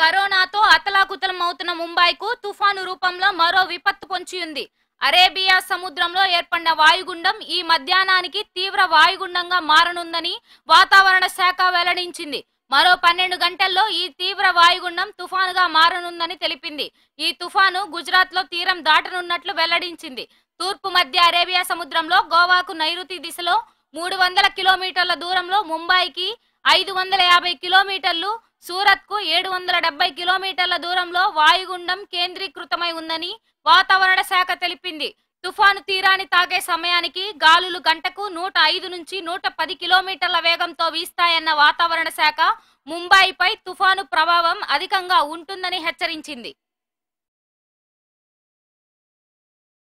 కరోనాతో అతలాకుతలం అవుతున్న ముంబైకు తుఫాను రూపంలో మరో విపత్తు పొంచియుంది అరేబియా సముద్రంలో ఏర్పడిన వాయుగుండం ఈ మధ్యాహ్నానికి తీవ్ర వాయుగుండంగా మారనుందని వాతావరణ శాఖ వెల్లడించింది మరో పన్నెండు గంటల్లో ఈ తీవ్ర వాయుగుండం తుఫానుగా మారనుందని తెలిపింది ఈ తుఫాను గుజరాత్లో తీరం దాటనున్నట్లు వెల్లడించింది తూర్పు మధ్య అరేబియా సముద్రంలో గోవాకు నైరుతి దిశలో మూడు వందల కిలోమీటర్ల దూరంలో ముంబైకి ఐదు వందల యాభై కిలోమీటర్లు సూరత్కు ఏడు వందల డెబ్బై కిలోమీటర్ల దూరంలో వాయుగుండం కేంద్రీకృతమై ఉందని వాతావరణ శాఖ తెలిపింది తుఫాను తీరాన్ని తాగే సమయానికి గాలులు గంటకు నూట ఐదు నుంచి నూట పది కిలోమీటర్ల వేగంతో వీస్తాయన్న వాతావరణ శాఖ ముంబైపై తుఫాను ప్రభావం అధికంగా ఉంటుందని హెచ్చరించింది